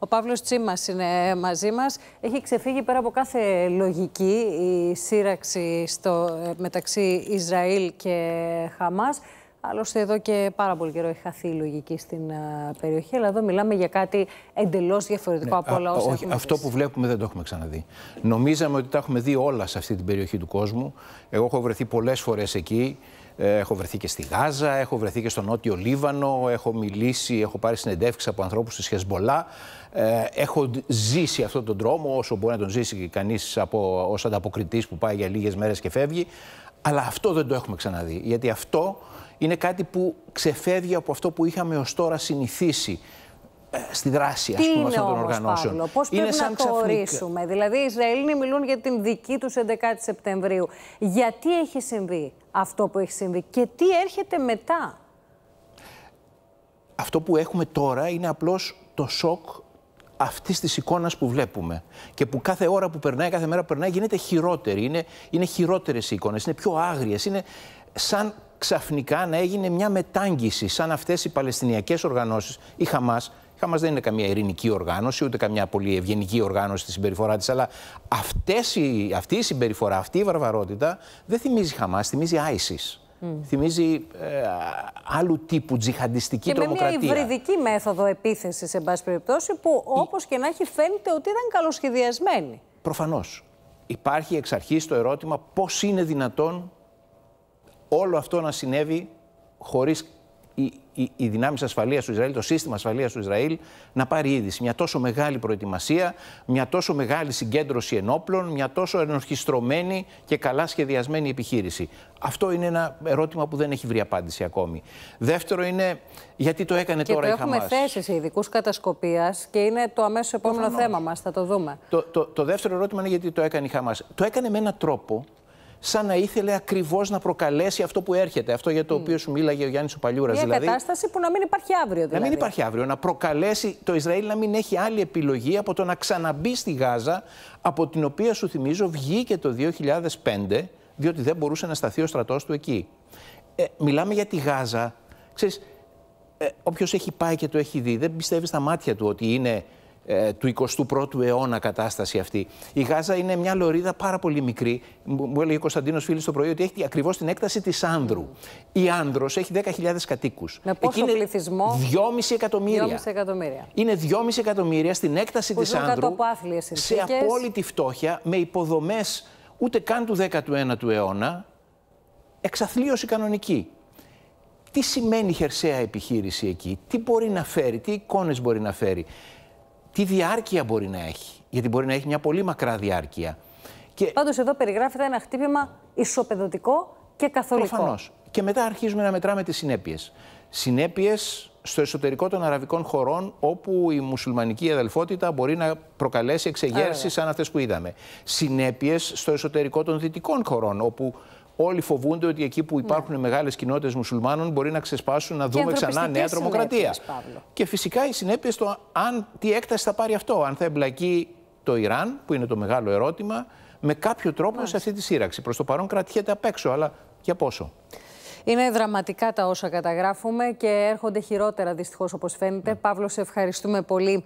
Ο Παύλος Τσίμας είναι μαζί μας. Έχει ξεφύγει πέρα από κάθε λογική η σύραξη στο, ε, μεταξύ Ισραήλ και Χαμάς. Άλλωστε, εδώ και πάρα πολύ καιρό έχει χαθεί η λογική στην ε, περιοχή. Αλλά εδώ μιλάμε για κάτι εντελώς διαφορετικό ναι, από όλα όσα. Όχι, αυτό που βλέπουμε δεν το έχουμε ξαναδεί. Νομίζαμε ότι τα έχουμε δει όλα σε αυτή την περιοχή του κόσμου. Εγώ έχω βρεθεί πολλές φορές εκεί. Ε, έχω βρεθεί και στη Γάζα, έχω βρεθεί και στο Νότιο Λίβανο, έχω μιλήσει, έχω πάρει συνεντεύξεις από ανθρώπους της Χεσμολά. Ε, έχω ζήσει αυτόν τον τρόμο, όσο μπορεί να τον ζήσει κανείς ως ανταποκριτής που πάει για λίγες μέρες και φεύγει. Αλλά αυτό δεν το έχουμε ξαναδεί. Γιατί αυτό είναι κάτι που ξεφεύγει από αυτό που είχαμε ως τώρα συνηθίσει. Ε, στη δράση ας πούμε, αυτών των οργανώσεων. Παύλο, πώς πρέπει να το ορίσουμε. Δηλαδή οι Ισραηλοί μιλούν για την δική τους 11 η Σεπτεμβρίου. Γιατί έχει συμβεί αυτό που έχει συμβεί και τι έρχεται μετά. Αυτό που έχουμε τώρα είναι απλώς το σοκ αυτής της εικόνας που βλέπουμε και που κάθε ώρα που περνάει, κάθε μέρα που περνάει, γίνεται χειρότερη. Είναι, είναι χειρότερες οι εικόνες, είναι πιο άγριες. Είναι σαν ξαφνικά να έγινε μια μετάγγιση, σαν αυτές οι Παλαιστινιακές οργανώσεις, η Χαμάς, η Χαμά δεν είναι καμία ειρηνική οργάνωση, ούτε καμία πολύ ευγενική οργάνωση στη συμπεριφορά της. Αλλά αυτές η, αυτή η συμπεριφορά, αυτή η βαρβαρότητα δεν θυμίζει Χαμάς, θυμίζει ISIS. Θυμίζει ε, άλλου τύπου τζιχαντιστική και τρομοκρατία. Και με μια υβριδική μέθοδο επίθεσης, σε πάση περιπτώσει, που όπως και να έχει, φαίνεται ότι ήταν καλοσχεδιασμένη. Προφανώς. Υπάρχει εξ αρχής το ερώτημα πώς είναι δυνατόν όλο αυτό να συνέβη χωρίς η η δυνάμεις ασφαλείας του Ισραήλ, το σύστημα ασφαλείας του Ισραήλ, να πάρει είδηση. Μια τόσο μεγάλη προετοιμασία, μια τόσο μεγάλη συγκέντρωση ενόπλων, μια τόσο ενορχιστρωμένη και καλά σχεδιασμένη επιχείρηση. Αυτό είναι ένα ερώτημα που δεν έχει βρει απάντηση ακόμη. Δεύτερο είναι γιατί το έκανε και τώρα το η Χαμάς. Έχουμε θέσει ειδικούς κατασκοπίας και είναι το αμέσως επόμενο Προφανώς. θέμα μας. Θα το δούμε. Το, το, το δεύτερο ερώτημα είναι γιατί το έκανε η Χαμάς. Το έκανε με έναν τρόπο σαν να ήθελε ακριβώς να προκαλέσει αυτό που έρχεται. Αυτό για το οποίο σου μίλαγε ο Γιάννης ο Παλιούρας. Μια δηλαδή, κατάσταση που να μην υπάρχει αύριο. Δηλαδή. Να μην δηλαδή. υπάρχει αύριο. Να προκαλέσει το Ισραήλ να μην έχει άλλη επιλογή από το να ξαναμπεί στη Γάζα, από την οποία σου θυμίζω βγήκε το 2005, διότι δεν μπορούσε να σταθεί ο στρατός του εκεί. Ε, μιλάμε για τη Γάζα. Ξέρεις, ε, Όποιος έχει πάει και το έχει δει, δεν πιστεύει στα μάτια του ότι είναι ε, του 21ου αιώνα κατάσταση αυτή. Η Γάζα είναι μια λωρίδα πάρα πολύ μικρή. Μου έλεγε ο Κωνσταντίνος Φίλης το πρωί ότι έχει ακριβώς την έκταση της Άνδρου. Η Άνδρος έχει 10.000 κατοίκους. Με πόσο πληθυσμό. 2,5 εκατομμύρια. 2,5 εκατομμύρια. Είναι 2,5 εκατομμύρια στην έκταση τη Άνδρου. Σε απόλυτη φτώχεια, με υποδομές ούτε καν του 19ου αιώνα. Εξαθλίωση κανονική. Τι σημαίνει χερσαία επιχείρηση εκεί, τι μπορεί να φέρει, τι εικόνες μπορεί να φέρει τι διάρκεια μπορεί να έχει. Γιατί μπορεί να έχει μια πολύ μακρά διάρκεια. Και... Πάντως εδώ περιγράφεται ένα χτύπημα ισοπεδωτικό και καθολικό. Προφανώς. Και μετά αρχίζουμε να μετράμε τις συνέπειες. Συνέπειες στο εσωτερικό των αραβικών χωρών, όπου η μουσουλμανική αδελφότητα μπορεί να προκαλέσει εξεγέρσεις σαν αυτές που είδαμε. Συνέπειες στο εσωτερικό των δυτικών χωρών, όπου Όλοι φοβούνται ότι εκεί που ναι. υπάρχουν ναι. μεγάλες κοινότητες μουσουλμάνων μπορεί να ξεσπάσουν, να δούμε ξανά νέα τρομοκρατία. Και φυσικά οι συνέπειες το αν, τι έκταση θα πάρει αυτό, αν θα εμπλακεί το Ιράν, που είναι το μεγάλο ερώτημα, με κάποιο τρόπο σε αυτή τη σύραξη. Προς το παρόν κρατιέται απ' έξω, αλλά για πόσο. Είναι δραματικά τα όσα καταγράφουμε και έρχονται χειρότερα δυστυχώς όπως φαίνεται. Ναι. Παύλο, σε ευχαριστούμε πολύ.